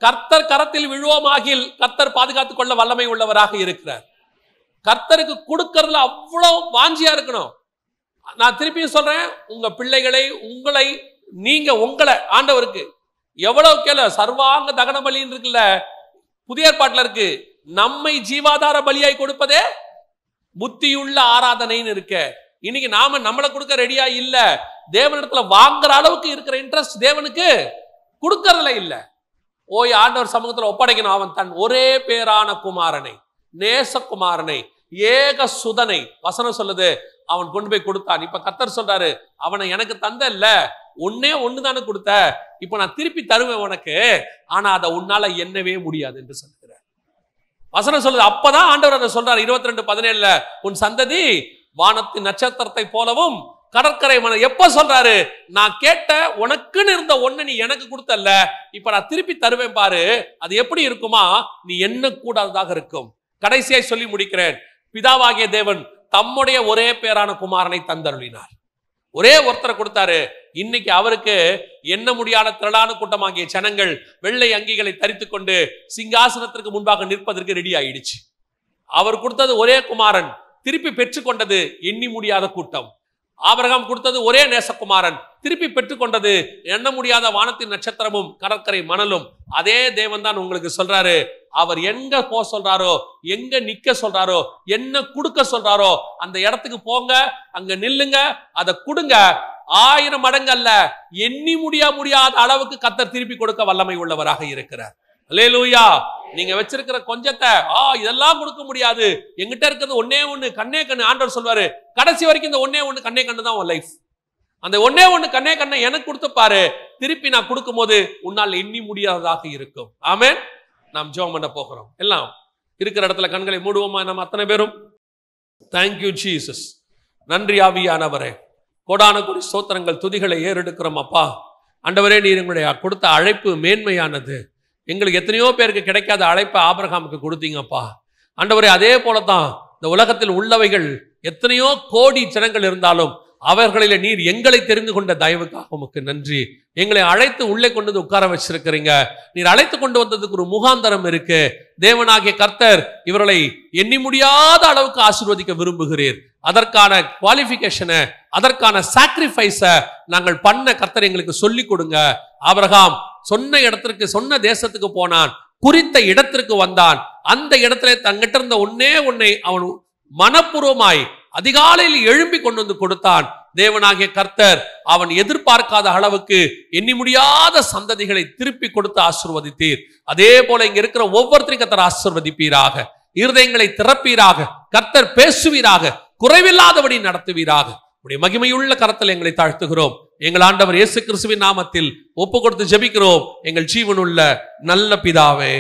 கர்த்தர் கரத்தில் விழுவோமாகில் கர்த்தர் பாதுகாத்துக் கொள்ள வல்லமை உள்ளவராக இருக்கிறார் கர்த்தருக்கு கொடுக்கறதுல அவ்வளோ வாஞ்சியா இருக்கணும் நான் திருப்பியும் சொல்றேன் உங்க பிள்ளைகளை உங்களை நீங்க உங்களை ஆண்டவருக்கு எவ்வளவு கேள சர்வாங்க தகன பலி இருக்குல்ல புதிய ஏற்பாட்டில் இருக்கு நம்மை ஜீவாதார பலியாய் கொடுப்பதே புத்தியுள்ள ஆராதனைன்னு இருக்க இன்னைக்கு நாம நம்மளை கொடுக்க ரெடியா இல்ல தேவனிடத்துல வாங்குற அளவுக்கு இருக்கிற இன்ட்ரெஸ்ட் தேவனுக்கு கொடுக்கறதுல இல்ல ஓய் ஆண்டவர் சமூகத்துல ஒப்படைக்கணும் அவன் தன் ஒரே பேரான குமாரனை நேச குமாரனை ஏக சுதனை வசனம் சொல்லுது அவன் கொண்டு போய் கொடுத்தான் இப்ப கத்தர் சொல்றாரு அவனை எனக்கு தந்த இல்ல ஒன்னே ஒன்னு தானே கொடுத்த இப்ப நான் திருப்பி தருவேன் உனக்கு ஆனா அதை உன்னால எண்ணவே முடியாது என்று சொல்லுகிறார் வசனம் சொல்லுது அப்பதான் ஆண்டவர் அதை சொல்றாரு இருபத்தி ரெண்டு பதினேழுல உன் சந்ததி வானத்து நட்சத்திரத்தை போலவும் கடற்கரை மன எப்ப சொல்றாரு நான் கேட்ட உனக்குன்னு இருந்த ஒண்ணு நீ எனக்கு கொடுத்தல்ல இப்ப நான் திருப்பி தருவேன் பாரு அது எப்படி இருக்குமா நீ என்ன கூடாததாக இருக்கும் கடைசியாய் சொல்லி முடிக்கிறேன் பிதாவாகிய தேவன் தம்முடைய ஒரே பேரான குமாரனை தந்தருளினார் ஒரே ஒருத்தரை கொடுத்தாரு இன்னைக்கு அவருக்கு என்ன முடியாத திரளான கூட்டமாகிய ஜனங்கள் வெள்ளை அங்கிகளை தரித்து கொண்டு சிங்காசனத்திற்கு முன்பாக நிற்பதற்கு ரெடி ஆயிடுச்சு அவர் கொடுத்தது ஒரே குமாரன் திருப்பி பெற்றுக்கொண்டது எண்ணி முடியாத கூட்டம் ஆபரகம் கொடுத்தது ஒரே நேசகுமாரன் திருப்பி பெற்றுக்கொண்டது எண்ண முடியாத வானத்தின் நட்சத்திரமும் கடற்கரை மணலும் அதே தேவன் தான் உங்களுக்கு சொல்றாரு அவர் எங்க போக சொல்றாரோ எங்க நிக்க சொல்றாரோ என்ன கொடுக்க சொல்றாரோ அந்த இடத்துக்கு போங்க அங்க நில்லுங்க அதை கொடுங்க ஆயிரம் மடங்கு அல்ல எண்ணி முடியா முடியாத அளவுக்கு கத்தர் திருப்பி கொடுக்க வல்லமை உள்ளவராக இருக்கிறார் லேலூயா நீங்க வச்சிருக்கிற கொஞ்சத்தை ஆ இதெல்லாம் கொடுக்க முடியாது எங்கிட்ட இருக்கிறது ஒன்னே ஒண்ணு கண்ணே கண்ணு ஆண்டவர் சொல்வாரு கடைசி வரைக்கும் இந்த ஒன்னே ஒண்ணு கண்ணே கண்ணு தான் உன் லைஃப் அந்த ஒன்னே ஒண்ணு கண்ணே கண்ணை எனக்கு கொடுத்து பாரு திருப்பி நான் கொடுக்கும் போது உன்னால் எண்ணி முடியாததாக இருக்கும் ஆமேன் நாம் ஜோம் பண்ண போகிறோம் எல்லாம் இருக்கிற இடத்துல கண்களை மூடுவோமா நம்ம அத்தனை பேரும் தேங்க்யூ ஜீசஸ் நன்றி ஆவியானவரே கோடான குடி சோத்திரங்கள் துதிகளை ஏறெடுக்கிறோம் அப்பா அண்டவரே நீர் எங்களுடைய கொடுத்த அழைப்பு மேன்மையானது எங்களுக்கு எத்தனையோ பேருக்கு கிடைக்காத அழைப்பை ஆபரகாமுக்கு கொடுத்தீங்கப்பா அண்டவரே அதே போல தான் இந்த உலகத்தில் உள்ளவைகள் எத்தனையோ கோடி ஜனங்கள் இருந்தாலும் அவர்களில் நீர் எங்களை தெரிந்து கொண்ட தயவுக்காக உமக்கு நன்றி எங்களை அழைத்து உள்ளே கொண்டு உட்கார வச்சிருக்கிறீங்க நீர் அழைத்து கொண்டு வந்ததுக்கு ஒரு முகாந்தரம் இருக்கு தேவனாகிய கர்த்தர் இவர்களை எண்ணி முடியாத அளவுக்கு ஆசீர்வதிக்க விரும்புகிறீர் அதற்கான குவாலிஃபிகேஷனை அதற்கான சாக்ரிஃபைஸை நாங்கள் பண்ண கர்த்தர் எங்களுக்கு சொல்லிக் கொடுங்க ஆபரகாம் சொன்ன இடத்திற்கு சொன்ன தேசத்துக்கு போனான் குறித்த இடத்திற்கு வந்தான் அந்த இடத்துல தங்கிட்ட இருந்த ஒன்னே உன்னை அவன் மனப்பூர்வமாய் அதிகாலையில் எழும்பி கொண்டு வந்து கொடுத்தான் தேவனாகிய கர்த்தர் அவன் எதிர்பார்க்காத அளவுக்கு எண்ணி முடியாத சந்ததிகளை திருப்பி கொடுத்து ஆசிர்வதித்தீர் அதே போல இங்க இருக்கிற ஒவ்வொருத்தரையும் கத்தர் ஆசிர்வதிப்பீராக இருதயங்களை திறப்பீராக கர்த்தர் பேசுவீராக குறைவில்லாதபடி நடத்துவீராக உடைய மகிமையுள்ள கரத்தில் எங்களை தாழ்த்துகிறோம் எங்கள் ஆண்டவர் இயேசு கிறிஸ்துவின் நாமத்தில் ஒப்பு கொடுத்து ஜெபிக்கிறோம் எங்கள் ஜீவனுள்ள நல்ல பிதாவே